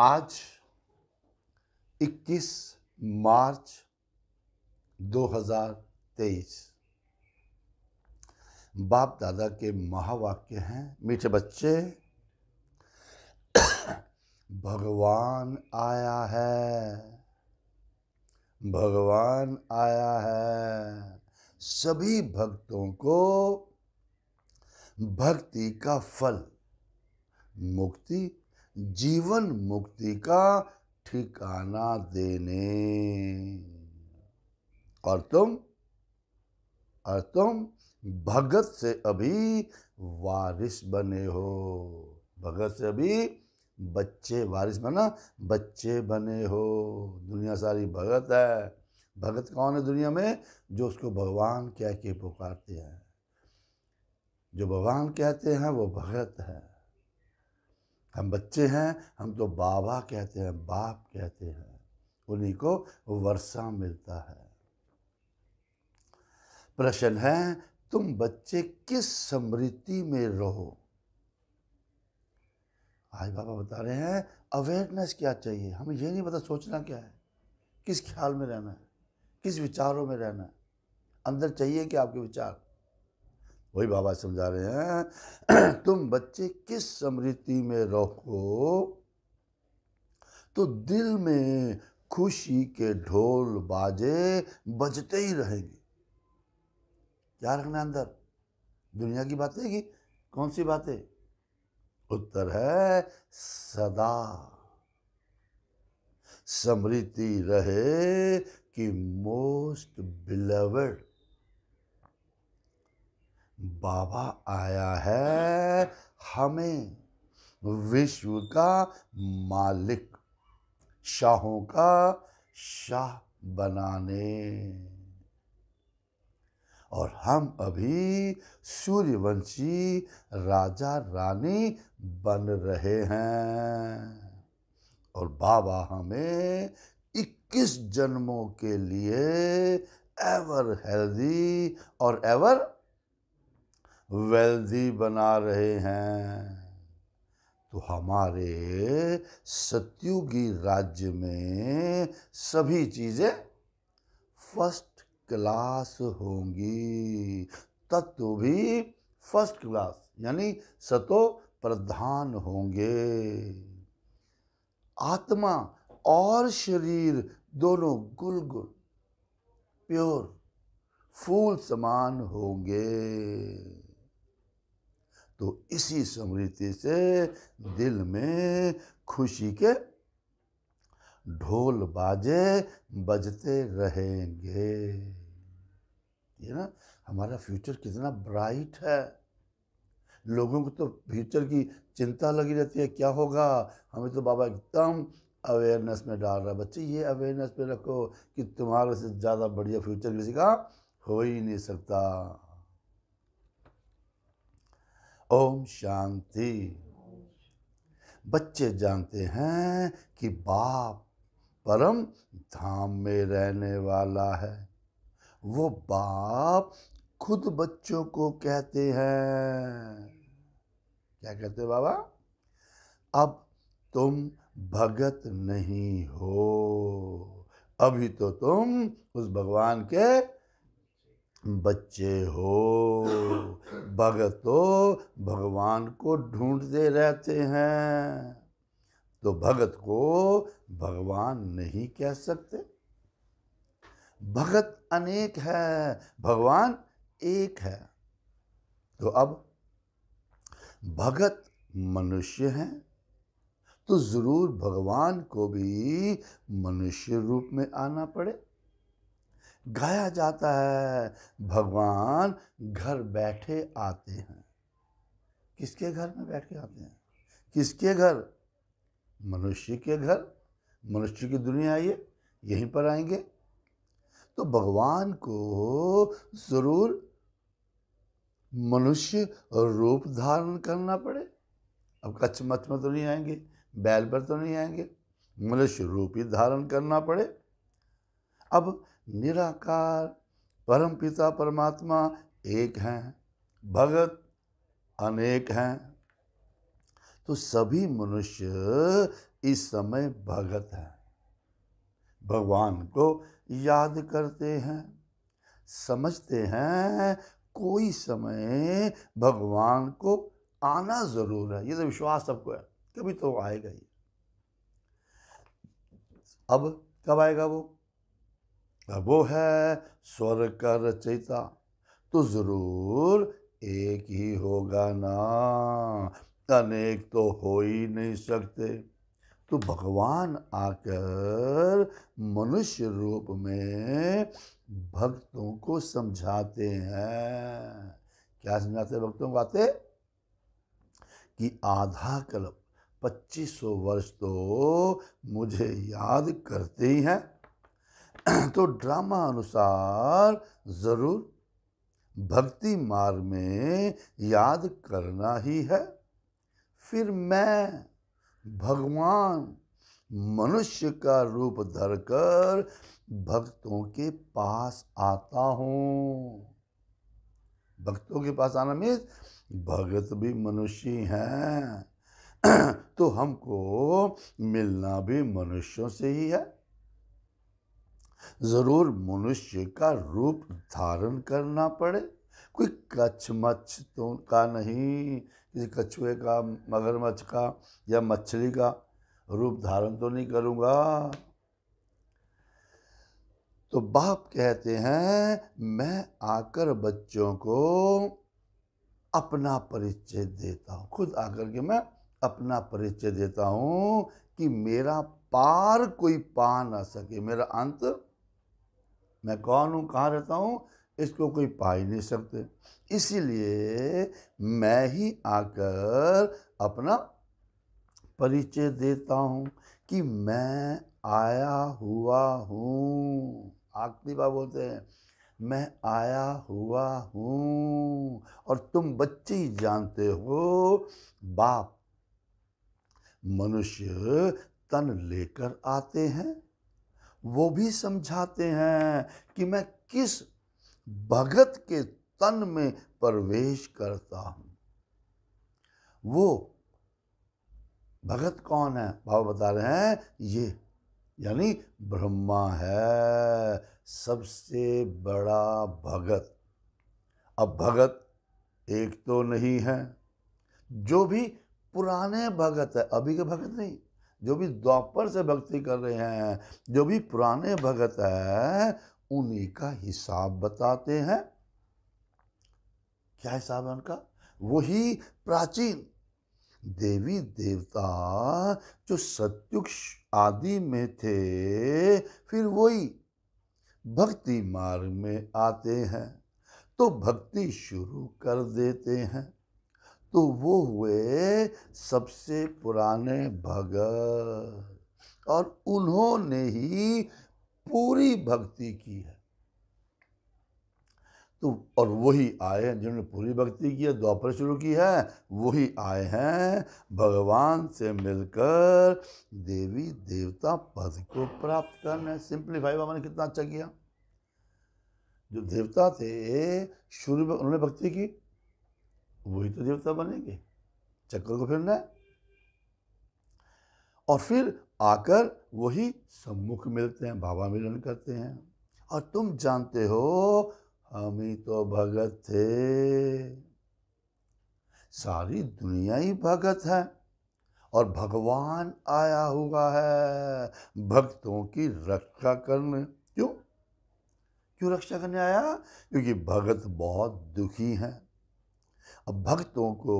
आज 21 मार्च 2023 बाप दादा के महावाक्य हैं मीठे बच्चे भगवान आया है भगवान आया है सभी भक्तों को भक्ति का फल मुक्ति जीवन मुक्ति का ठिकाना देने और तुम और तुम भगत से अभी वारिस बने हो भगत से अभी बच्चे वारिस बना बच्चे बने हो दुनिया सारी भगत है भगत कौन है दुनिया में जो उसको भगवान कह के पुकारते हैं जो भगवान कहते हैं वो भगत है हम बच्चे हैं हम तो बाबा कहते हैं बाप कहते हैं उन्हीं को वर्षा मिलता है प्रश्न है तुम बच्चे किस समृद्धि में रहो आज बाबा बता रहे हैं अवेयरनेस क्या चाहिए हमें ये नहीं पता सोचना क्या है किस ख्याल में रहना है किस विचारों में रहना है अंदर चाहिए क्या आपके विचार वही बाबा समझा रहे हैं तुम बच्चे किस समृद्धि में रहो तो दिल में खुशी के ढोल बाजे बजते ही रहेंगे क्या रखना अंदर दुनिया की बातें की कौन सी बातें उत्तर है सदा समृद्धि रहे कि मोस्ट बिलवर्ड बाबा आया है हमें विश्व का मालिक शाहों का शाह बनाने और हम अभी सूर्यवंशी राजा रानी बन रहे हैं और बाबा हमें 21 जन्मों के लिए एवर हेल्दी और एवर वेल्दी बना रहे हैं तो हमारे सत्युगी राज्य में सभी चीज़ें फर्स्ट क्लास होंगी तत्व भी फर्स्ट क्लास यानी सतो प्रधान होंगे आत्मा और शरीर दोनों गुल गुल प्योर फूल समान होंगे तो इसी समृद्धि से दिल में खुशी के ढोल बाजे बजते रहेंगे ये ना हमारा फ्यूचर कितना ब्राइट है लोगों को तो फ्यूचर की चिंता लगी रहती है क्या होगा हमें तो बाबा एकदम अवेयरनेस में डाल रहा है बच्चे ये अवेयरनेस में रखो कि तुम्हारे से ज़्यादा बढ़िया फ्यूचर किसी का हो ही नहीं सकता ओम शांति बच्चे जानते हैं कि बाप परम धाम में रहने वाला है वो बाप खुद बच्चों को कहते हैं क्या कहते बाबा अब तुम भगत नहीं हो अभी तो तुम उस भगवान के बच्चे हो भगत भगवान को ढूंढते रहते हैं तो भगत को भगवान नहीं कह सकते भगत अनेक है भगवान एक है तो अब भगत मनुष्य हैं तो ज़रूर भगवान को भी मनुष्य रूप में आना पड़े गाया जाता है भगवान घर बैठे आते हैं किसके घर में बैठ के आते हैं किसके घर मनुष्य के घर मनुष्य की दुनिया ये यहीं पर आएंगे तो भगवान को ज़रूर मनुष्य रूप धारण करना पड़े अब कच्छ मत में तो नहीं आएंगे बैल पर तो नहीं आएंगे मनुष्य रूप ही धारण करना पड़े अब निराकार परम पिता परमात्मा एक हैं भगत अनेक हैं तो सभी मनुष्य इस समय भगत हैं भगवान को याद करते हैं समझते हैं कोई समय भगवान को आना जरूर है ये तो विश्वास सबको है कभी तो आएगा ही अब कब आएगा वो वो है स्वर का रचयिता तो ज़रूर एक ही होगा ना अनेक तो हो ही नहीं सकते तो भगवान आकर मनुष्य रूप में भक्तों को समझाते हैं क्या समझाते हैं भक्तों को आते कि आधा कल्प सौ वर्ष तो मुझे याद करते ही हैं तो ड्रामा अनुसार ज़रूर भक्ति मार्ग में याद करना ही है फिर मैं भगवान मनुष्य का रूप धरकर भक्तों के पास आता हूँ भक्तों के पास आना मीन भगत भी मनुष्य हैं तो हमको मिलना भी मनुष्यों से ही है ज़रूर मनुष्य का रूप धारण करना पड़े कोई कच्छ मच्छ तो का नहीं किसी कछुए का मगरमच्छ का या मछली का रूप धारण तो नहीं करूंगा तो बाप कहते हैं मैं आकर बच्चों को अपना परिचय देता हूँ खुद आकर के मैं अपना परिचय देता हूँ कि मेरा पार कोई पा ना सके मेरा अंत मैं कौन हूँ कहाँ रहता हूँ इसको कोई पा ही नहीं सकते इसीलिए मैं ही आकर अपना परिचय देता हूँ कि मैं आया हुआ हूँ आखिरी बात बोलते हैं मैं आया हुआ हूँ और तुम बच्चे ही जानते हो बाप मनुष्य तन लेकर आते हैं वो भी समझाते हैं कि मैं किस भगत के तन में प्रवेश करता हूं वो भगत कौन है बाबा बता रहे हैं ये यानी ब्रह्मा है सबसे बड़ा भगत अब भगत एक तो नहीं है जो भी पुराने भगत है अभी के भगत नहीं जो भी द्वापर से भक्ति कर रहे हैं जो भी पुराने भगत है उन्हीं का हिसाब बताते हैं क्या हिसाब है उनका वही प्राचीन देवी देवता जो सत्युक्ष आदि में थे फिर वही भक्ति मार्ग में आते हैं तो भक्ति शुरू कर देते हैं तो वो हुए सबसे पुराने भगत और उन्होंने ही पूरी भक्ति की है तो और वही आए हैं जिन्होंने पूरी भक्ति की है दोपहर शुरू की है वही आए हैं भगवान से मिलकर देवी देवता पद को प्राप्त करने सिंप्लीफाई बाबा ने कितना अच्छा किया जो देवता थे शुरू में उन्होंने भक्ति की वही तो देवता बनेंगे चक्कर को फिरना है और फिर आकर वही सम्मुख मिलते हैं बाबा मिलन करते हैं और तुम जानते हो हम ही तो भगत थे सारी दुनिया ही भगत है और भगवान आया हुआ है भक्तों की रक्षा करने क्यों क्यों रक्षा करने आया क्योंकि भगत बहुत दुखी हैं अब भक्तों को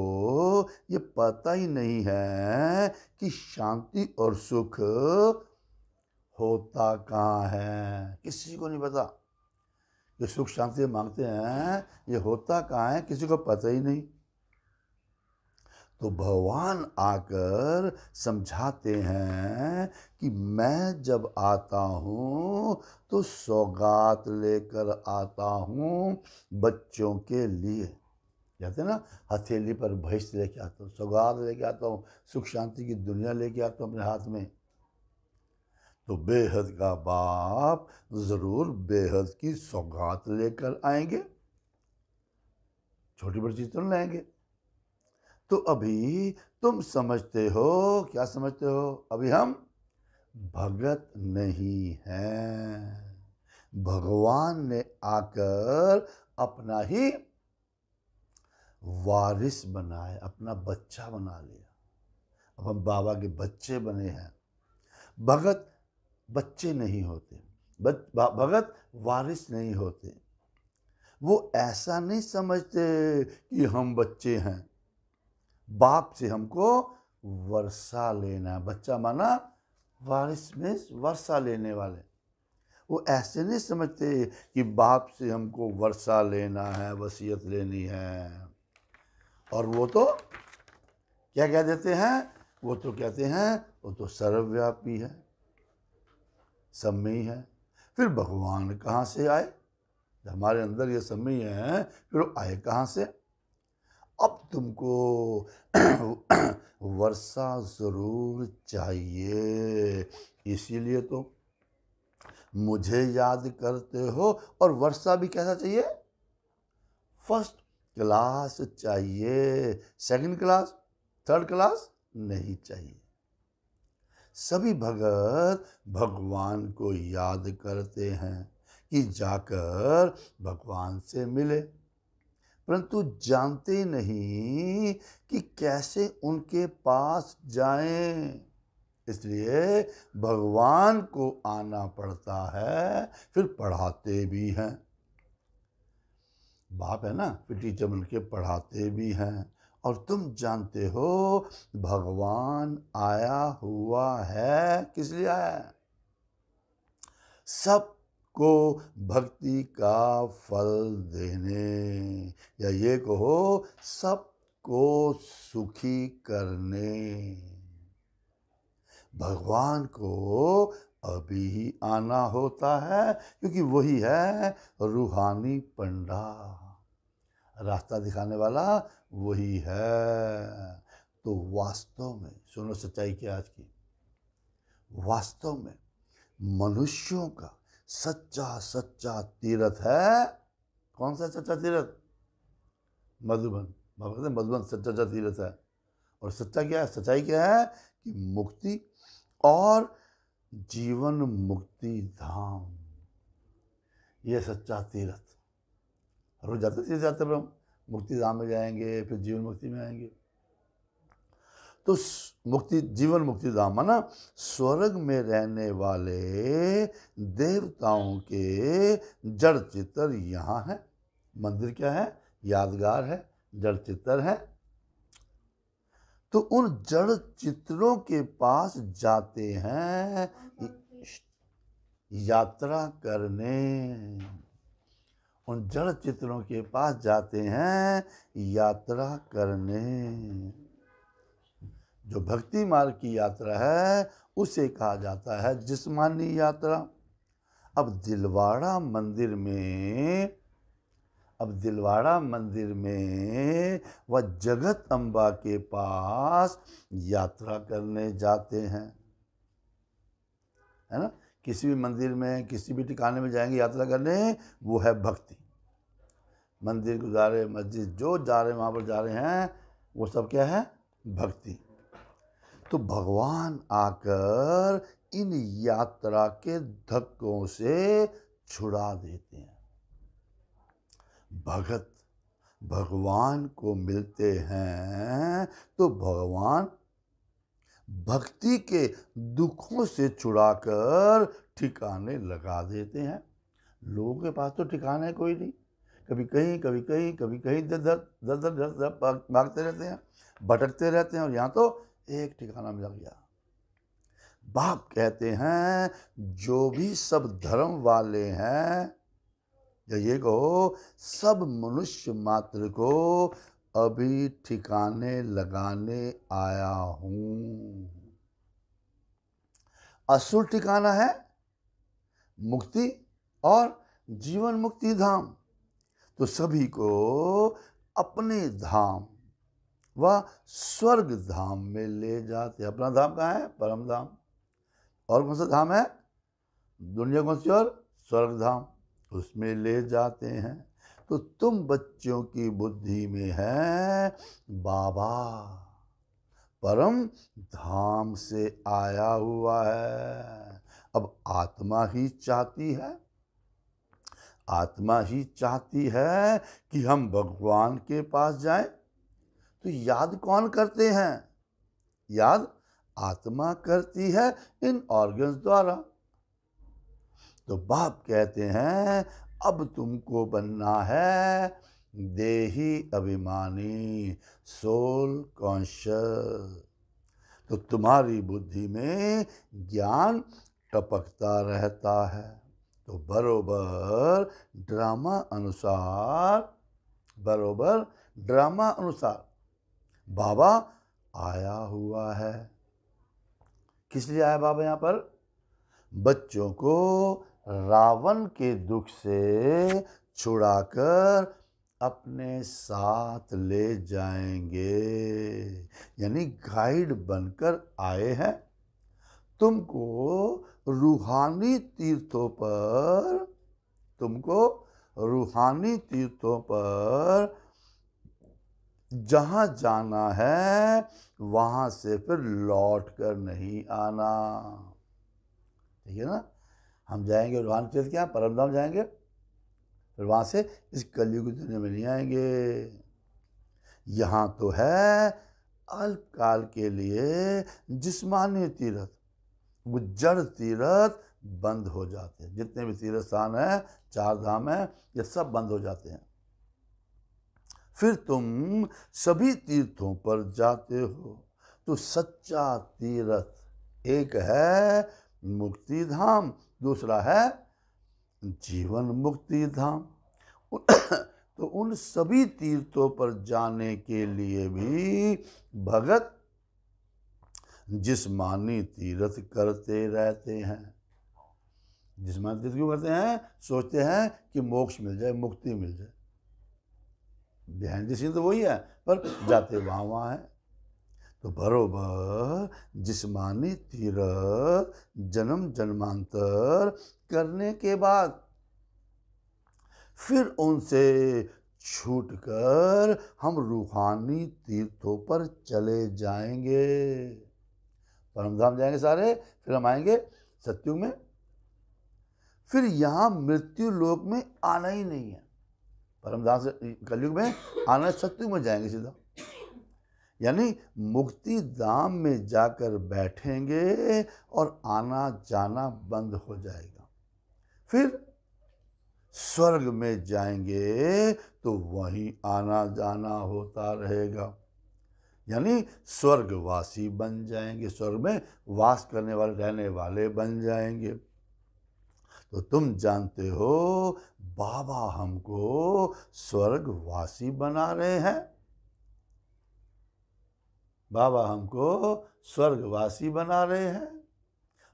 ये पता ही नहीं है कि शांति और सुख होता कहाँ है किसी को नहीं पता जो सुख शांति मांगते हैं ये होता कहाँ है किसी को पता ही नहीं तो भगवान आकर समझाते हैं कि मैं जब आता हूँ तो सौगात लेकर आता हूँ बच्चों के लिए कहते हैं ना हथेली पर भैंस लेके आता हूँ सौगात लेके आता हूँ सुख शांति की दुनिया लेके आता हूँ अपने हाथ में तो बेहद का बाप ज़रूर बेहद की सौगात लेकर आएंगे छोटी बड़ी चीज़ तो नहीं लाएंगे तो अभी तुम समझते हो क्या समझते हो अभी हम भगत नहीं हैं भगवान ने आकर अपना ही वारिस बनाए अपना बच्चा बना लिया अब हम बाबा के बच्चे बने हैं भगत बच्चे नहीं होते भगत वारिस नहीं होते वो ऐसा नहीं समझते कि हम बच्चे हैं बाप से हमको वर्षा लेना बच्चा माना वारिस में वर्षा लेने वाले वो ऐसे नहीं समझते कि बाप से हमको वर्षा लेना है वसीयत लेनी है और वो तो क्या कह देते हैं वो तो कहते हैं वो तो सर्वव्यापी है सब में ही है फिर भगवान कहाँ से आए हमारे अंदर ये सब में ही है फिर वो आए कहाँ से अब तुमको वर्षा ज़रूर चाहिए इसीलिए तो मुझे याद करते हो और वर्षा भी कैसा चाहिए फर्स्ट क्लास चाहिए सेकंड क्लास थर्ड क्लास नहीं चाहिए सभी भगत भगवान को याद करते हैं कि जाकर भगवान से मिले परंतु जानते नहीं कि कैसे उनके पास जाएं इसलिए भगवान को आना पड़ता है फिर पढ़ाते भी हैं बाप है ना फिर टीचर बन के पढ़ाते भी हैं और तुम जानते हो भगवान आया हुआ है किस लिए आया है सबको भक्ति का फल देने या ये कहो सबको सुखी करने भगवान को अभी ही आना होता है क्योंकि वही है रूहानी पंडा रास्ता दिखाने वाला वही है तो वास्तव में सुनो सच्चाई क्या आज की वास्तव में मनुष्यों का सच्चा सच्चा तीर्थ है कौन सा सच्चा तीर्थ मधुबन बाबा कहते मधुबन सच्चा सच्चा तीर्थ है और सच्चा क्या है सच्चाई क्या है कि मुक्ति और जीवन मुक्ति धाम यह सच्चा तीर्थ रोज जाते थे जाते हम मुक्ति धाम में जाएंगे फिर जीवन मुक्ति में आएंगे तो मुक्ति जीवन मुक्ति धाम माना स्वर्ग में रहने वाले देवताओं के जड़ चित्र यहाँ है मंदिर क्या है यादगार है जड़ चित्र है तो उन जड़ चित्रों के पास जाते हैं यात्रा करने उन जड़ चित्रों के पास जाते हैं यात्रा करने जो भक्ति मार्ग की यात्रा है उसे कहा जाता है जिस्मानी यात्रा अब दिलवाड़ा मंदिर में अब दिलवाड़ा मंदिर में वह जगत अम्बा के पास यात्रा करने जाते हैं है ना किसी भी मंदिर में किसी भी ठिकाने में जाएंगे यात्रा करने वो है भक्ति मंदिर गुजारे मस्जिद जो जा रहे वहाँ पर जा रहे हैं वो सब क्या है भक्ति तो भगवान आकर इन यात्रा के धक्कों से छुड़ा देते हैं भगत भगवान को मिलते हैं तो भगवान भक्ति के दुखों से छुड़ाकर ठिकाने लगा देते हैं लोगों के पास तो ठिकाने कोई नहीं कभी कहीं कभी कहीं कभी कहीं दर दर दर दर भागते रहते हैं भटकते रहते हैं और यहाँ तो एक ठिकाना मिल गया बाप कहते हैं जो भी सब धर्म वाले हैं ये कहो सब मनुष्य मात्र को अभी ठिकाने लगाने आया हूं असुर ठिकाना है मुक्ति और जीवन मुक्ति धाम तो सभी को अपने धाम व स्वर्ग धाम में ले जाते अपना धाम कहाँ है परम धाम और कौन सा धाम है दुनिया कौन सी और स्वर्ग धाम उसमें ले जाते हैं तो तुम बच्चों की बुद्धि में है बाबा परम धाम से आया हुआ है अब आत्मा ही चाहती है आत्मा ही चाहती है कि हम भगवान के पास जाएं तो याद कौन करते हैं याद आत्मा करती है इन ऑर्गन्स द्वारा तो बाप कहते हैं अब तुमको बनना है देही अभिमानी सोल कॉन्शियस तो तुम्हारी बुद्धि में ज्ञान टपकता रहता है तो बरोबर ड्रामा अनुसार बरोबर ड्रामा अनुसार बाबा आया हुआ है किस लिए आया बाबा यहाँ पर बच्चों को रावण के दुख से छुड़ाकर अपने साथ ले जाएंगे यानी गाइड बनकर आए हैं तुमको रूहानी तीर्थों पर तुमको रूहानी तीर्थों पर जहाँ जाना है वहाँ से फिर लौट कर नहीं आना ठीक है ना हम जाएंगे और वहाँ तीर्थ क्या यहाँ परमधाम जाएंगे फिर वहाँ से इस कलयुग की दुनिया में नहीं आएंगे यहाँ तो है अल्पकाल के लिए जिस्मानी तीर्थ वो जड़ तीर्थ बंद हो जाते हैं जितने भी तीर्थ स्थान हैं चार धाम हैं ये सब बंद हो जाते हैं फिर तुम सभी तीर्थों पर जाते हो तो सच्चा तीर्थ एक है मुक्ति धाम दूसरा है जीवन मुक्ति धाम तो उन सभी तीर्थों पर जाने के लिए भी भगत जिस्मानी तीर्थ करते रहते हैं जिस्मानी तीर्थ क्यों करते हैं सोचते हैं कि मोक्ष मिल जाए मुक्ति मिल जाए बहन द तो वही है पर जाते वहाँ वहाँ हैं तो बरोबर जिस्मानी तीर जन्म जन्मांतर करने के बाद फिर उनसे छूट कर हम रूहानी तीर्थों पर चले जाएंगे परमधाम जाएंगे सारे फिर हम आएंगे सत्युग में फिर यहां मृत्यु लोक में आना ही नहीं है परमधाम से कलयुग में आना सत्युग में जाएंगे सीधा यानी मुक्ति धाम में जाकर बैठेंगे और आना जाना बंद हो जाएगा फिर स्वर्ग में जाएंगे तो वहीं आना जाना होता रहेगा यानी स्वर्गवासी बन जाएंगे स्वर्ग में वास करने वाले रहने वाले बन जाएंगे तो तुम जानते हो बाबा हमको स्वर्गवासी बना रहे हैं बाबा हमको स्वर्गवासी बना रहे हैं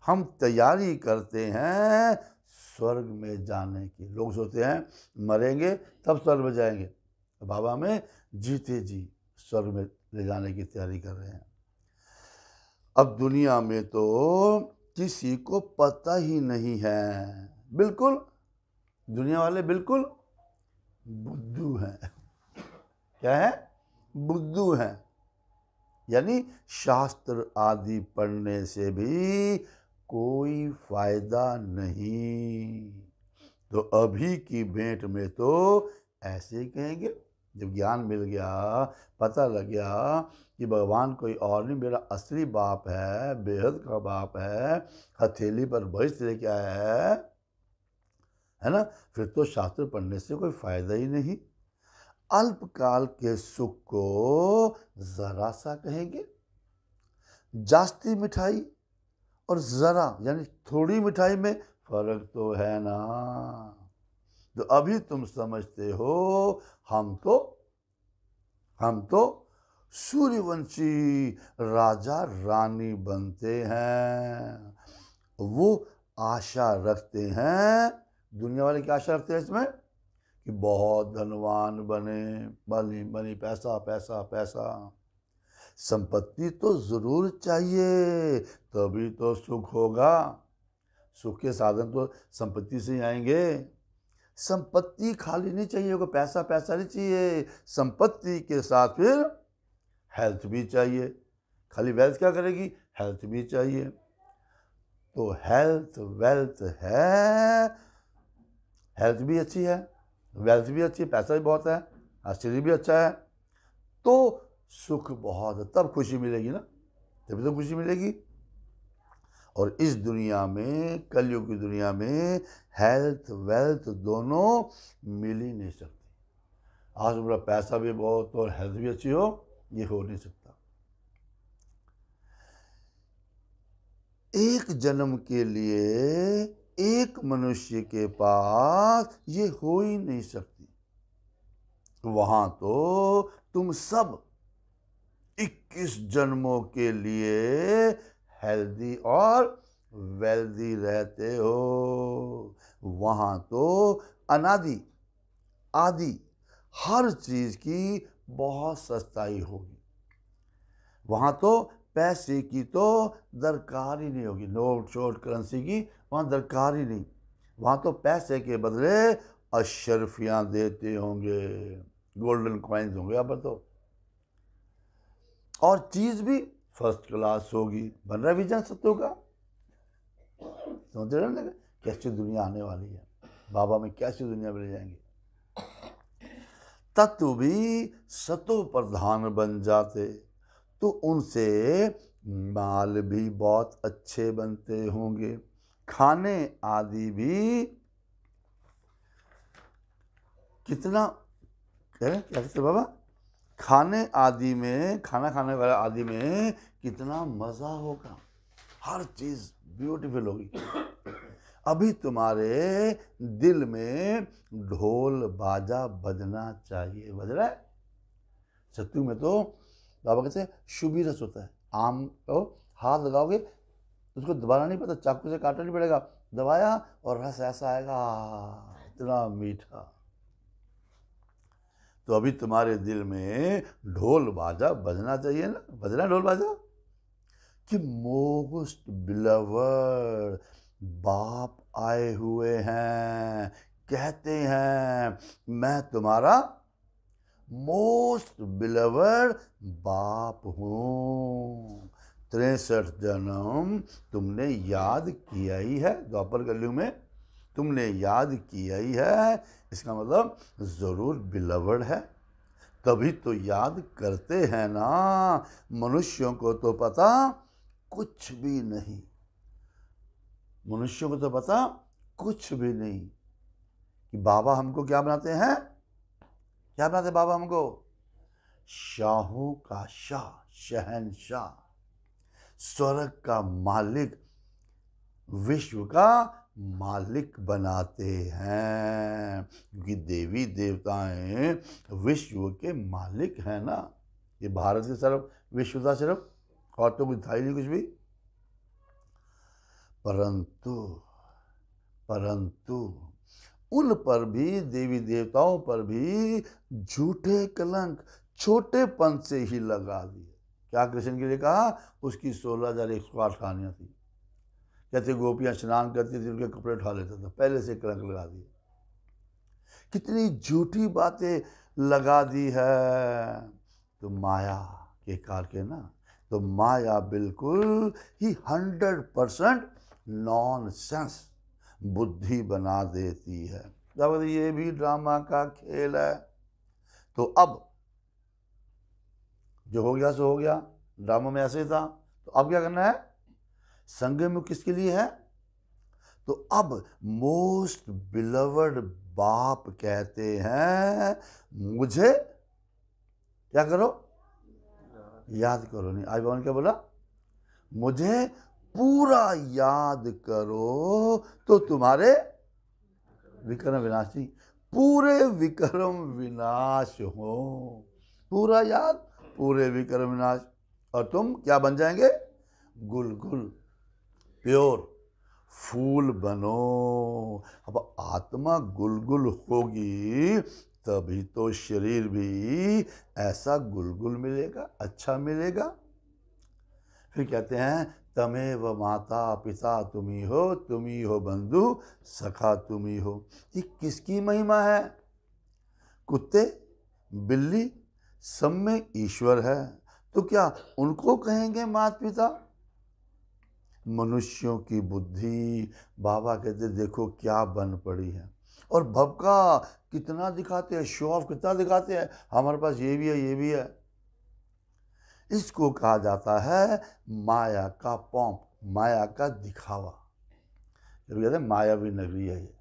हम तैयारी करते हैं स्वर्ग में जाने की लोग सोचते हैं मरेंगे तब स्वर्ग में जाएंगे बाबा में जीते जी स्वर्ग में ले जाने की तैयारी कर रहे हैं अब दुनिया में तो किसी को पता ही नहीं है बिल्कुल दुनिया वाले बिल्कुल बुद्धू हैं क्या है बुद्धू हैं यानी शास्त्र आदि पढ़ने से भी कोई फायदा नहीं तो अभी की भेंट में तो ऐसे ही कहेंगे जब ज्ञान मिल गया पता लग गया कि भगवान कोई और नहीं मेरा असली बाप है बेहद का बाप है हथेली पर भविष्य लेके आया है है ना फिर तो शास्त्र पढ़ने से कोई फ़ायदा ही नहीं अल्पकाल के सुख को जरा सा कहेंगे जास्ती मिठाई और जरा यानी थोड़ी मिठाई में फर्क तो है ना जो तो अभी तुम समझते हो हम तो हम तो सूर्यवंशी राजा रानी बनते हैं वो आशा रखते हैं दुनिया वाले क्या आशा रखते हैं इसमें कि बहुत धनवान बने बनी बनी पैसा पैसा पैसा संपत्ति तो ज़रूर चाहिए तभी तो सुख होगा सुख के साधन तो संपत्ति से ही आएंगे संपत्ति खाली नहीं चाहिए को पैसा पैसा नहीं चाहिए संपत्ति के साथ फिर हेल्थ भी चाहिए खाली वेल्थ क्या करेगी हेल्थ भी चाहिए तो हेल्थ वेल्थ है हेल्थ भी अच्छी है वेल्थ भी अच्छी पैसा भी बहुत है आश्चर्य भी अच्छा है तो सुख बहुत है तब खुशी मिलेगी ना तभी तो खुशी मिलेगी और इस दुनिया में कलयुग की दुनिया में हेल्थ वेल्थ दोनों मिल ही नहीं सकती आज मेरा पैसा भी बहुत और हेल्थ भी अच्छी हो ये हो नहीं सकता एक जन्म के लिए एक मनुष्य के पास ये हो ही नहीं सकती वहां तो तुम सब 21 जन्मों के लिए हेल्दी और वेल्दी रहते हो वहां तो अनादि आदि हर चीज की बहुत सस्ताई होगी वहां तो पैसे की तो दरकार ही नहीं होगी नोट शोट करेंसी की वहाँ दरकार ही नहीं वहाँ तो पैसे के बदले अशरफियाँ देते होंगे गोल्डन कॉइन्स होंगे यहाँ पर तो और चीज़ भी फर्स्ट क्लास होगी बन रहा विजन सत्तू का समझ रहे ना कैसी दुनिया आने वाली है बाबा में कैसी दुनिया मिल जाएंगे तत्व तो भी सतो प्रधान बन जाते तो उनसे माल भी बहुत अच्छे बनते होंगे खाने आदि भी कितना क्या कहते बाबा खाने आदि में खाना खाने वाला आदि में कितना मज़ा होगा हर चीज़ ब्यूटीफुल होगी अभी तुम्हारे दिल में ढोल बाजा बजना चाहिए बज रहा है सत्तू में तो बाबा कहते शुभी रस होता है आम तो हाथ लगाओगे उसको दबाना नहीं पता चाकू से काटना नहीं पड़ेगा दबाया और रस ऐसा आएगा इतना मीठा तो अभी तुम्हारे दिल में ढोल बाजा बजना चाहिए ना बजना ढोल बाजा कि मोस्ट बिलवर बाप आए हुए हैं कहते हैं मैं तुम्हारा मोस्ट बिलवर बाप हूँ तिरसठ जन्म तुमने याद किया ही है द्वापर गलियों में तुमने याद किया ही है इसका मतलब ज़रूर बिलवड़ है तभी तो याद करते हैं ना मनुष्यों को तो पता कुछ भी नहीं मनुष्यों को तो पता कुछ भी नहीं कि बाबा हमको क्या बनाते हैं क्या बनाते बाबा हमको शाहों का शाह शहनशाह स्वर्ग का मालिक विश्व का मालिक बनाते हैं क्योंकि देवी देवताएं विश्व के मालिक हैं ना ये भारत के सिर्फ विश्व था सिर्फ और तो कुछ था ही नहीं कुछ भी परंतु परंतु उन पर भी देवी देवताओं पर भी झूठे कलंक छोटेपन से ही लगा दिए क्या कृष्ण के लिए कहा उसकी सोलह हज़ार एक सौ आठ कहानियाँ थी कहते गोपियाँ स्नान करती थी उनके कपड़े उठा लेता था पहले से कलंक लगा दिए कितनी झूठी बातें लगा दी है तो माया के कार के ना तो माया बिल्कुल ही हंड्रेड परसेंट नॉन सेंस बुद्धि बना देती है ये भी ड्रामा का खेल है तो अब जो हो गया सो हो गया ड्रामा में ऐसे था तो अब क्या करना है संगम में किसके लिए है तो अब मोस्ट बिलवर्ड बाप कहते हैं मुझे क्या करो याद करो नहीं आई भगवान क्या बोला मुझे पूरा याद करो तो तुम्हारे विक्रम विनाशी पूरे विक्रम विनाश हो पूरा याद पूरे विक्रम विनाश और तुम क्या बन जाएंगे गुलगुल प्योर फूल बनो अब आत्मा गुलगुल होगी तभी तो शरीर भी ऐसा गुलगुल मिलेगा अच्छा मिलेगा फिर कहते हैं तमे व माता पिता तुम ही हो तुम ही हो बंधु सखा तुम ही हो ये किसकी महिमा है कुत्ते बिल्ली सब में ईश्वर है तो क्या उनको कहेंगे माता पिता मनुष्यों की बुद्धि बाबा कहते देखो क्या बन पड़ी है और भबका कितना दिखाते हैं शो ऑफ कितना दिखाते हैं हमारे पास ये भी है ये भी है इसको कहा जाता है माया का पॉम्प माया का दिखावा कहते मायावी नगरी है ये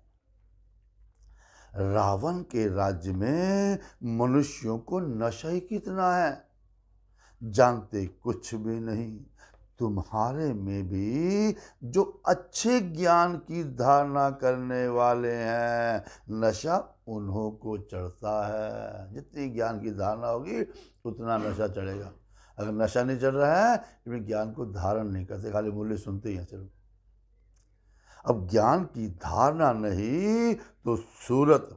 रावण के राज्य में मनुष्यों को नशा ही कितना है जानते कुछ भी नहीं तुम्हारे में भी जो अच्छे ज्ञान की धारणा करने वाले हैं नशा उन्हों को चढ़ता है जितनी ज्ञान की धारणा होगी उतना नशा चढ़ेगा अगर नशा नहीं चढ़ रहा है तो ज्ञान को धारण नहीं करते खाली मूल्य सुनते ही हैं चलो अब ज्ञान की धारणा नहीं तो सूरत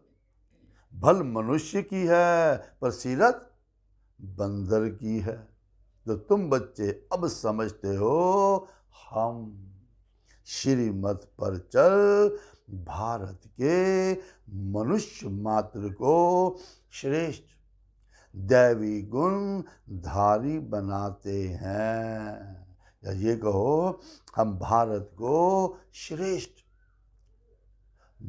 भल मनुष्य की है पर सीरत बंदर की है तो तुम बच्चे अब समझते हो हम श्रीमत पर चल भारत के मनुष्य मात्र को श्रेष्ठ दैवी गुण धारी बनाते हैं या ये कहो हम भारत को श्रेष्ठ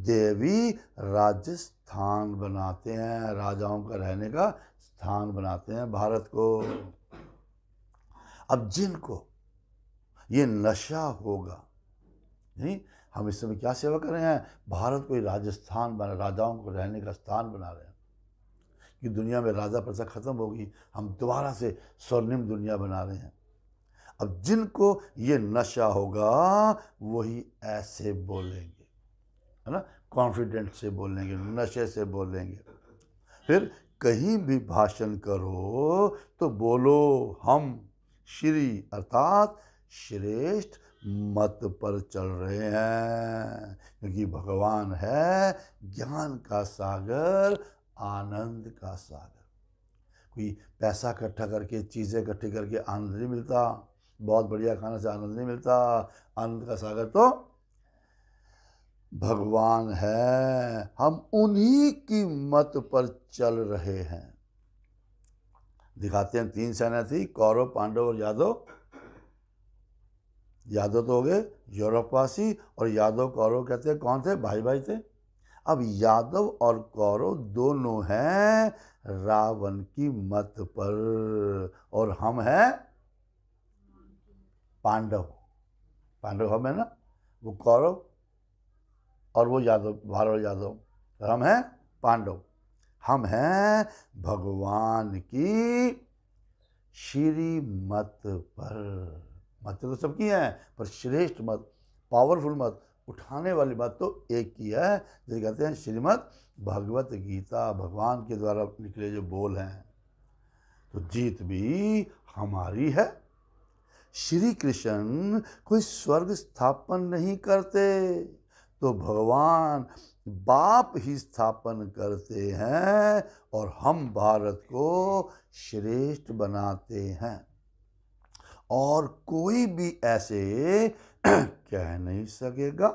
देवी राजस्थान बनाते हैं राजाओं का रहने का स्थान बनाते हैं भारत को अब जिनको ये नशा होगा नहीं हम इस समय क्या सेवा कर रहे हैं भारत को ही राजस्थान बना राजाओं को रहने का स्थान बना रहे हैं कि दुनिया में राजा प्रजा ख़त्म होगी हम दोबारा से स्वर्णिम दुनिया बना रहे हैं अब जिनको ये नशा होगा वही ऐसे बोलेंगे है ना कॉन्फिडेंट से बोलेंगे नशे से बोलेंगे फिर कहीं भी भाषण करो तो बोलो हम श्री अर्थात श्रेष्ठ मत पर चल रहे हैं क्योंकि भगवान है ज्ञान का सागर आनंद का सागर कोई पैसा इकट्ठा करके चीज़ें इकट्ठी करके आनंद नहीं मिलता बहुत बढ़िया खाने से आनंद नहीं मिलता आनंद का सागर तो भगवान है हम उन्हीं की मत पर चल रहे हैं दिखाते हैं तीन सेना थी कौरव पांडव और यादव यादव तो हो गए यूरोपवासी और यादव कौरव कहते हैं कौन थे भाई भाई थे अब यादव और कौरव दोनों हैं रावण की मत पर और हम हैं पांडव पांडव हम है ना वो कौरव और वो यादव भारव यादव और हम हैं पांडव हम हैं भगवान की श्रीमत पर मत तो सबकी है पर श्रेष्ठ मत पावरफुल मत उठाने वाली बात तो एक की है जैसे कहते हैं श्रीमद भगवत गीता भगवान के द्वारा निकले जो बोल हैं तो जीत भी हमारी है श्री कृष्ण कोई स्वर्ग स्थापन नहीं करते तो भगवान बाप ही स्थापन करते हैं और हम भारत को श्रेष्ठ बनाते हैं और कोई भी ऐसे कह नहीं सकेगा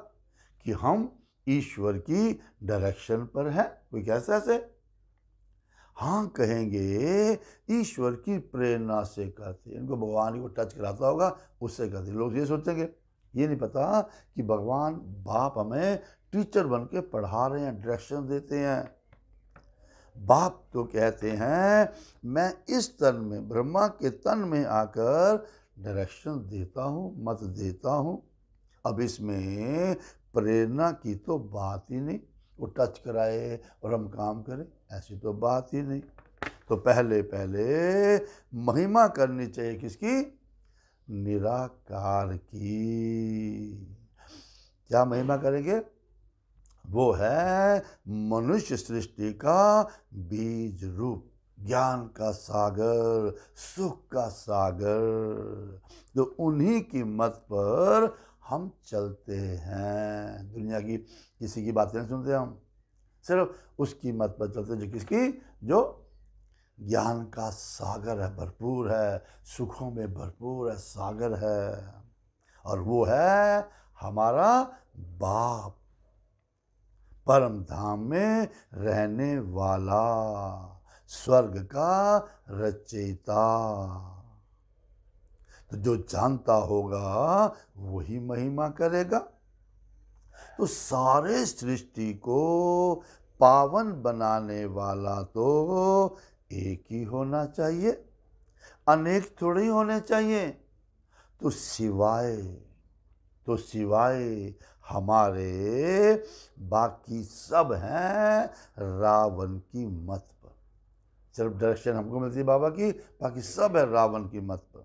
कि हम ईश्वर की डायरेक्शन पर हैं कोई कैसे ऐसे हाँ कहेंगे ईश्वर की प्रेरणा से कहते हैं इनको भगवान को टच कराता होगा उससे कहते लोग ये सोचेंगे ये नहीं पता कि भगवान बाप हमें टीचर बन के पढ़ा रहे हैं डायरेक्शन देते हैं बाप तो कहते हैं मैं इस तन में ब्रह्मा के तन में आकर डायरेक्शन देता हूँ मत देता हूँ अब इसमें प्रेरणा की तो बात ही नहीं वो टच कराए और हम काम करें ऐसी तो बात ही नहीं तो पहले पहले महिमा करनी चाहिए किसकी निराकार की क्या महिमा करेंगे वो है मनुष्य सृष्टि का बीज रूप ज्ञान का सागर सुख का सागर तो उन्हीं की मत पर हम चलते हैं दुनिया की किसी की बातें नहीं सुनते हम सिर्फ उस कीमत पर चलते जो किसकी जो ज्ञान का सागर है भरपूर है सुखों में भरपूर है सागर है और वो है हमारा बाप परम धाम में रहने वाला स्वर्ग का रचयिता तो जो जानता होगा वही महिमा करेगा तो सारे सृष्टि को पावन बनाने वाला तो एक ही होना चाहिए अनेक थोड़े होने चाहिए तो सिवाय तो सिवाय हमारे बाकी सब हैं रावण की मत पर सिर्फ डायरेक्शन हमको मिलती है बाबा की बाकी सब है रावण की मत पर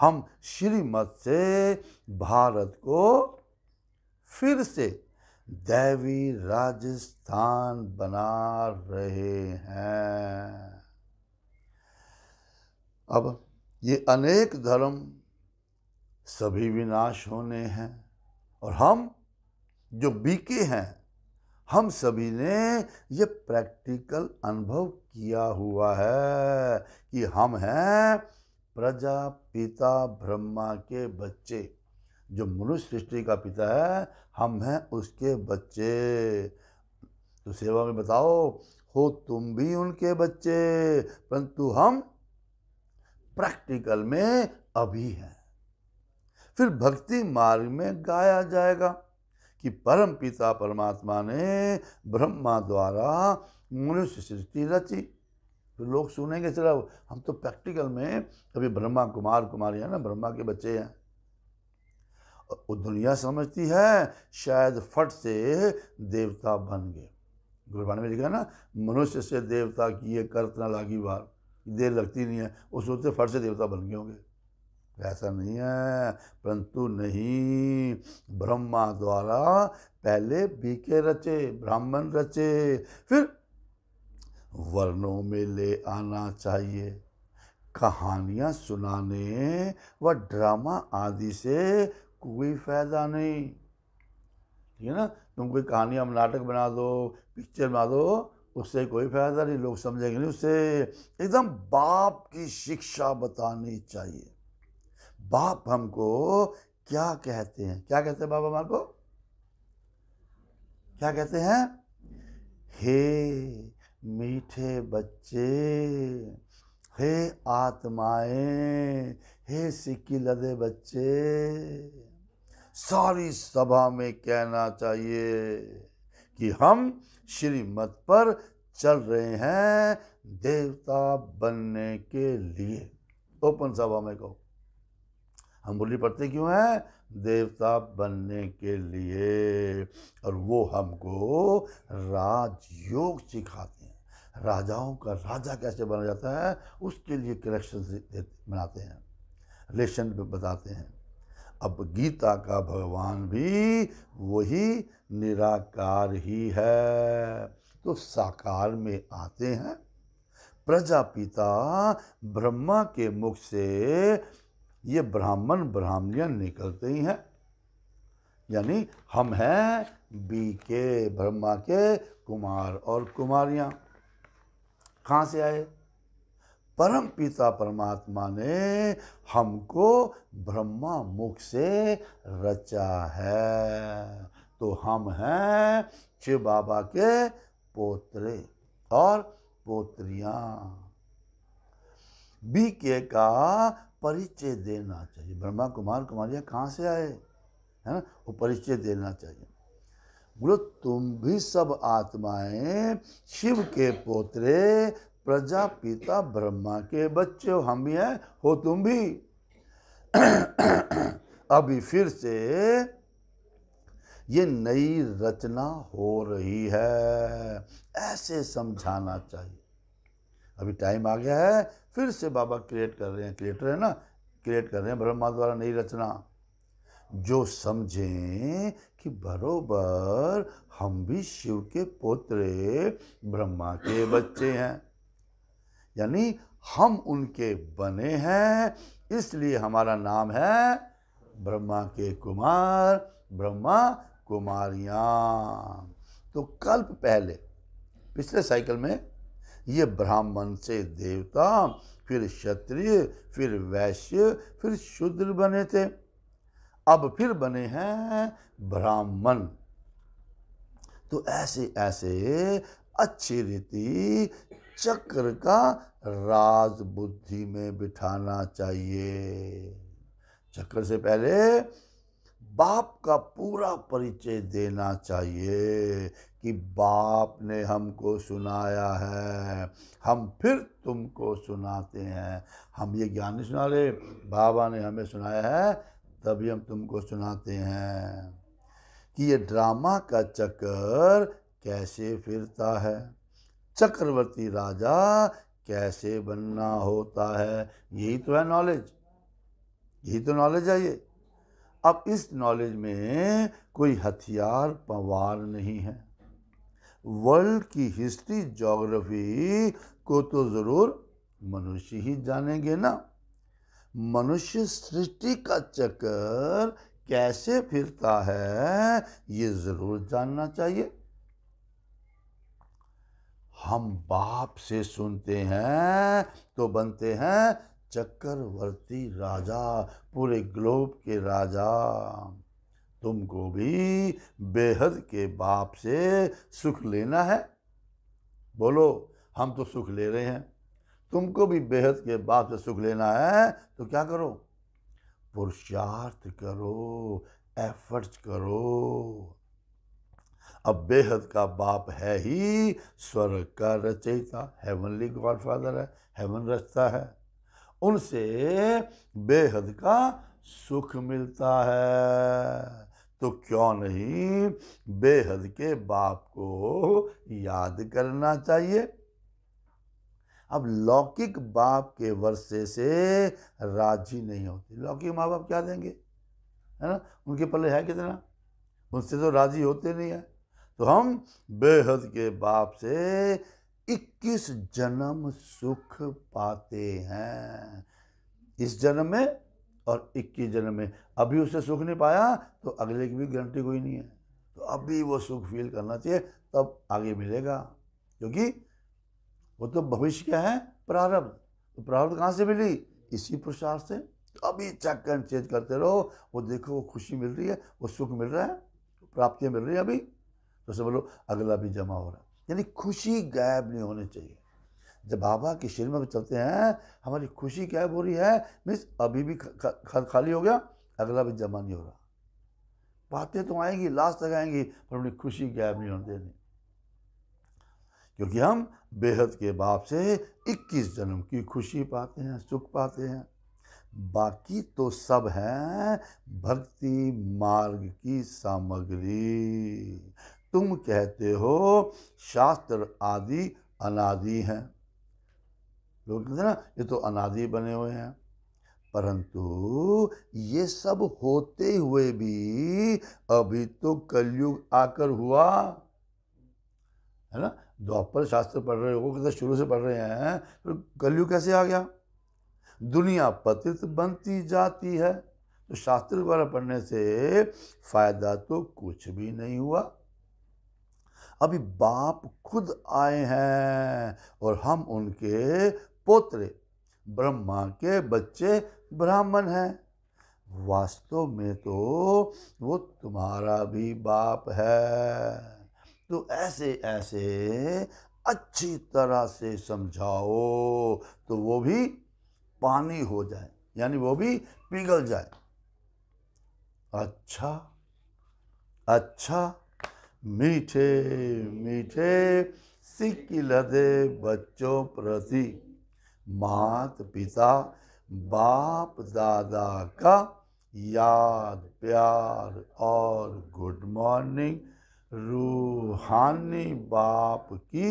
हम श्रीमत से भारत को फिर से दैवी राजस्थान बना रहे हैं अब ये अनेक धर्म सभी विनाश होने हैं और हम जो बीके हैं हम सभी ने ये प्रैक्टिकल अनुभव किया हुआ है कि हम हैं प्रजा पिता ब्रह्मा के बच्चे जो मनुष्य सृष्टि का पिता है हम हैं उसके बच्चे तो सेवा में बताओ हो तुम भी उनके बच्चे परंतु हम प्रैक्टिकल में अभी हैं फिर भक्ति मार्ग में गाया जाएगा कि परम पिता परमात्मा ने ब्रह्मा द्वारा मनुष्य सृष्टि रची तो लोग सुनेंगे सिर्फ हम तो प्रैक्टिकल में अभी ब्रह्मा कुमार कुमारी है ना ब्रह्मा के बच्चे हैं दुनिया समझती है शायद फट से देवता बन गए गुरबाणी में लिखा ना मनुष्य से देवता की ये करत लागी बार देर लगती नहीं है उस सोचते फट से देवता बन गए होंगे ऐसा नहीं है परंतु नहीं ब्रह्मा द्वारा पहले बीके रचे ब्राह्मण रचे फिर वर्णों में ले आना चाहिए कहानियाँ सुनाने व ड्रामा आदि से कोई फ़ायदा नहीं ठीक है ना तुम कोई कहानी हम नाटक बना दो पिक्चर बना दो उससे कोई फ़ायदा नहीं लोग समझेंगे नहीं उससे एकदम बाप की शिक्षा बतानी चाहिए बाप हमको क्या कहते हैं क्या कहते हैं बाप हमारे को क्या कहते हैं हे मीठे बच्चे हे आत्माएं हे सिक्की लदे बच्चे सारी सभा में कहना चाहिए कि हम श्रीमत पर चल रहे हैं देवता बनने के लिए ओपन सभा में कहो हम बोली पढ़ते क्यों हैं देवता बनने के लिए और वो हमको राजयोग सिखाते हैं राजाओं का राजा कैसे बना जाता है उसके लिए कलेक्शन बनाते हैं रिलेशन बताते हैं अब गीता का भगवान भी वही निराकार ही है तो साकार में आते हैं प्रजापिता ब्रह्मा के मुख से ये ब्राह्मण ब्राह्मणियाँ निकलते ही हैं यानी हम हैं बी के ब्रह्मा के कुमार और कुमारियाँ कहाँ से आए परम पिता परमात्मा ने हमको ब्रह्मा मुख से रचा है तो हम हैं शिव बाबा के पोत्रे और पोत्रिया बीके के का परिचय देना चाहिए ब्रह्मा कुमार कुमारिया कहाँ से आए है ना वो परिचय देना चाहिए बोलो तुम भी सब आत्माएं शिव के पोत्रे प्रजा पिता ब्रह्मा के बच्चे हो हम भी हैं हो तुम भी अभी फिर से ये नई रचना हो रही है ऐसे समझाना चाहिए अभी टाइम आ गया है फिर से बाबा क्रिएट कर रहे हैं क्रिएटर है ना क्रिएट कर रहे हैं ब्रह्मा द्वारा नई रचना जो समझें कि बरोबर हम भी शिव के पोत्र ब्रह्मा के बच्चे हैं यानी हम उनके बने हैं इसलिए हमारा नाम है ब्रह्मा के कुमार ब्रह्मा कुमारियां तो कल्प पहले पिछले साइकिल में ये ब्राह्मण से देवता फिर क्षत्रिय फिर वैश्य फिर शूद्र बने थे अब फिर बने हैं ब्राह्मण तो ऐसे ऐसे अच्छी रीति चक्र का राज बुद्धि में बिठाना चाहिए चक्र से पहले बाप का पूरा परिचय देना चाहिए कि बाप ने हमको सुनाया है हम फिर तुमको सुनाते हैं हम ये ज्ञान नहीं सुना रहे बाबा ने हमें सुनाया है तभी हम तुमको सुनाते हैं कि ये ड्रामा का चक्कर कैसे फिरता है चक्रवर्ती राजा कैसे बनना होता है यही तो है नॉलेज यही तो नॉलेज है ये अब इस नॉलेज में कोई हथियार पवार नहीं है वर्ल्ड की हिस्ट्री जोग्राफी को तो ज़रूर मनुष्य ही जानेंगे ना मनुष्य सृष्टि का चक्कर कैसे फिरता है ये ज़रूर जानना चाहिए हम बाप से सुनते हैं तो बनते हैं चक्रवर्ती राजा पूरे ग्लोब के राजा तुमको भी बेहद के बाप से सुख लेना है बोलो हम तो सुख ले रहे हैं तुमको भी बेहद के बाप से सुख लेना है तो क्या करो पुरुषार्थ करो एफर्ट्स करो अब बेहद का बाप है ही स्वर्ग का रचयिता हेवनली गॉडफादर है हेवन रचता है उनसे बेहद का सुख मिलता है तो क्यों नहीं बेहद के बाप को याद करना चाहिए अब लौकिक बाप के वर्षे से राजी नहीं होती लौकिक माँ बाप क्या देंगे है ना उनके पल्ले है कितना उनसे तो राजी होते नहीं है तो हम बेहद के बाप से 21 जन्म सुख पाते हैं इस जन्म में और 21 जन्म में अभी उसे सुख नहीं पाया तो अगले की भी गारंटी कोई नहीं है तो अभी वो सुख फील करना चाहिए तब आगे मिलेगा क्योंकि वो तो भविष्य क्या है प्रारब्ध तो प्रारब्ध कहाँ से मिली इसी प्रसार से तो अभी चेक एंड चेंज करते रहो वो देखो वो खुशी मिल रही है वो सुख मिल रहा है प्राप्तियाँ मिल रही है अभी तो समझ लो अगला भी जमा हो रहा है यानी खुशी गायब नहीं होनी चाहिए जब बाबा के शरीर में चलते हैं हमारी खुशी गायब हो रही है मीन्स अभी भी खा, खा, खाली हो गया अगला भी जमा नहीं हो रहा बातें तो आएंगी लास्ट तक आएंगी पर अपनी खुशी गायब नहीं होने देनी क्योंकि हम बेहद के बाप से 21 जन्म की खुशी पाते हैं सुख पाते हैं बाकी तो सब हैं भक्ति मार्ग की सामग्री तुम कहते हो शास्त्र आदि अनादि हैं लोग कहते ना ये तो अनादि बने हुए हैं परंतु ये सब होते हुए भी अभी तो कलयुग आकर हुआ है ना द्वापर शास्त्र पढ़ रहे हो कहते तो शुरू से पढ़ रहे हैं फिर कलयुग कैसे आ गया दुनिया पतित बनती जाती है तो शास्त्र द्वारा पढ़ने से फायदा तो कुछ भी नहीं हुआ अभी बाप खुद आए हैं और हम उनके पोत्र ब्रह्मा के बच्चे ब्राह्मण हैं वास्तव में तो वो तुम्हारा भी बाप है तो ऐसे ऐसे अच्छी तरह से समझाओ तो वो भी पानी हो जाए यानी वो भी पिघल जाए अच्छा अच्छा मीठे मीठे सिक्की लदे बच्चों प्रति मात पिता बाप दादा का याद प्यार और गुड मॉर्निंग रूहानी बाप की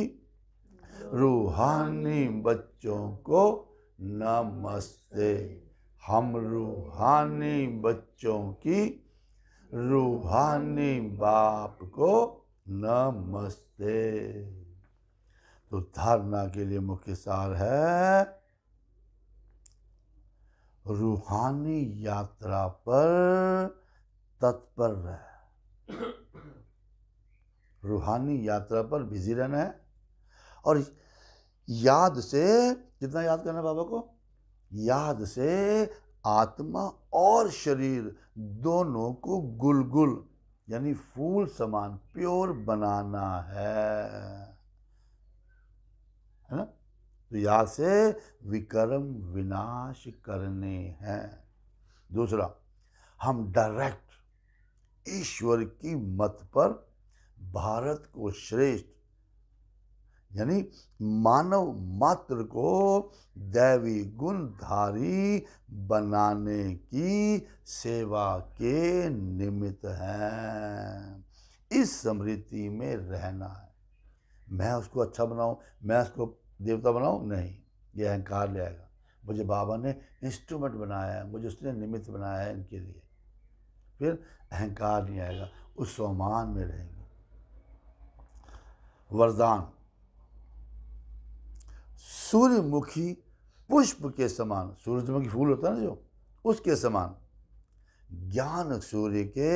रूहानी बच्चों को नमस्ते हम रूहानी बच्चों की रूहानी बाप को नमस्ते तो धारणा के लिए मुख्य सार है रूहानी यात्रा पर तत्पर रह रूहानी यात्रा पर बिजी रहना है और याद से कितना याद करना है बाबा को याद से आत्मा और शरीर दोनों को गुलगुल यानी फूल समान प्योर बनाना है है ना तो यहां से विक्रम विनाश करने हैं दूसरा हम डायरेक्ट ईश्वर की मत पर भारत को श्रेष्ठ यानी मानव मात्र को दैवी गुणधारी बनाने की सेवा के निमित्त हैं इस समृद्धि में रहना है मैं उसको अच्छा बनाऊं मैं उसको देवता बनाऊं नहीं ये अहंकार ले आएगा मुझे बाबा ने इंस्ट्रूमेंट बनाया है मुझे उसने निमित्त बनाया है इनके लिए फिर अहंकार नहीं आएगा उस सम्मान में रहेंगे वरदान सूर्यमुखी पुष्प के समान सूर्यमुखी फूल होता है ना जो उसके समान ज्ञान सूर्य के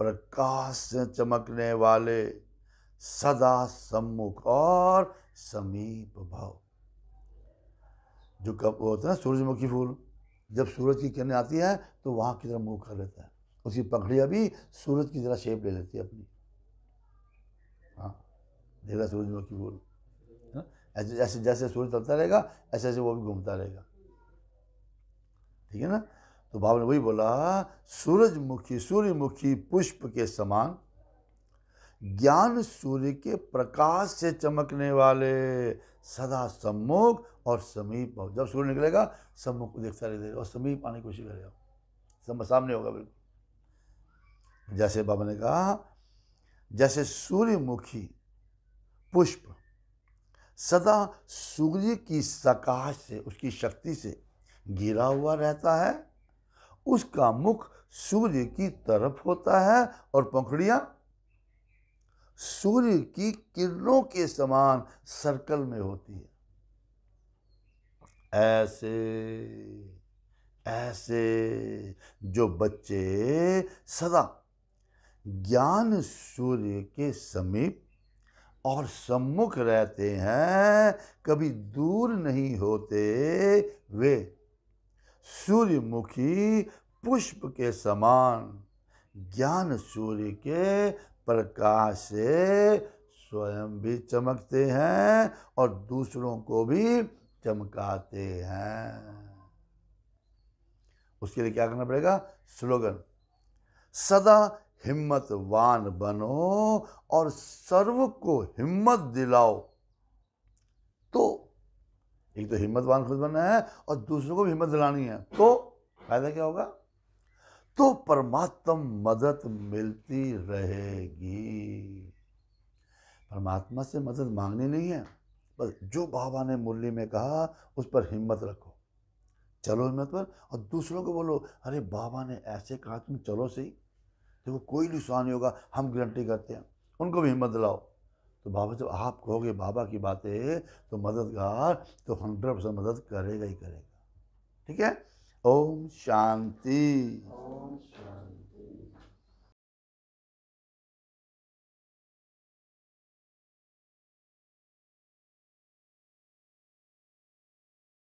प्रकाश से चमकने वाले सदा सम्मुख और समीप भाव जो कब होता है ना सूर्यमुखी फूल जब सूरज की किरण आती है तो वहाँ की तरह मुंह कर लेता है उसकी पखड़िया भी सूरज की तरह शेप ले लेती है अपनी हाँ देखा सूरजमुखी फूल ऐसे जैसे जैसे सूर्य चलता रहेगा ऐसे ऐसे वो भी घूमता रहेगा ठीक है ना तो बाबा ने वही बोला सूरजमुखी सूर्यमुखी पुष्प के समान ज्ञान सूर्य के प्रकाश से चमकने वाले सदा सम्मुख और समीप जब सूर्य निकलेगा सम्मुख को देखता रहेगा और समीप आने की कोशिश करेगा सब सामने होगा बिल्कुल जैसे बाबा ने कहा जैसे सूर्यमुखी पुष्प सदा सूर्य की सकाश से उसकी शक्ति से घिरा हुआ रहता है उसका मुख सूर्य की तरफ होता है और पंखड़िया सूर्य की किरणों के समान सर्कल में होती है ऐसे ऐसे जो बच्चे सदा ज्ञान सूर्य के समीप और सम्मुख रहते हैं कभी दूर नहीं होते वे सूर्यमुखी पुष्प के समान ज्ञान सूर्य के प्रकाश से स्वयं भी चमकते हैं और दूसरों को भी चमकाते हैं उसके लिए क्या करना पड़ेगा स्लोगन सदा हिम्मतवान बनो और सर्व को हिम्मत दिलाओ तो एक तो हिम्मतवान खुद बनना है और दूसरों को भी हिम्मत दिलानी है तो फायदा क्या होगा तो परमात्म मदद मिलती रहेगी परमात्मा से मदद मांगनी नहीं है बस जो बाबा ने मुरली में कहा उस पर हिम्मत रखो चलो हिम्मत पर और दूसरों को बोलो अरे बाबा ने ऐसे कहा तुम चलो सही देखो कोई नुकसान नहीं होगा हम गारंटी करते हैं उनको भी हिम्मत दिलाओ तो बाबा जब आप कहोगे बाबा की बातें तो मददगार तो हंड्रेड परसेंट मदद करेगा ही करेगा ठीक है ओम शांति ओम शांति